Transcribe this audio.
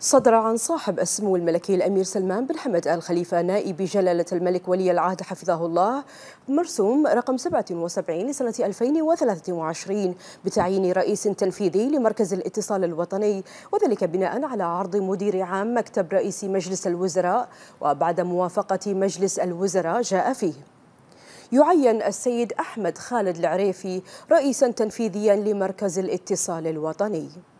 صدر عن صاحب السمو الملكي الأمير سلمان بن حمد آل خليفة نائب جلالة الملك ولي العهد حفظه الله مرسوم رقم 77 لسنة 2023 بتعيين رئيس تنفيذي لمركز الاتصال الوطني وذلك بناء على عرض مدير عام مكتب رئيس مجلس الوزراء وبعد موافقة مجلس الوزراء جاء فيه يعين السيد أحمد خالد العريفي رئيسا تنفيذيا لمركز الاتصال الوطني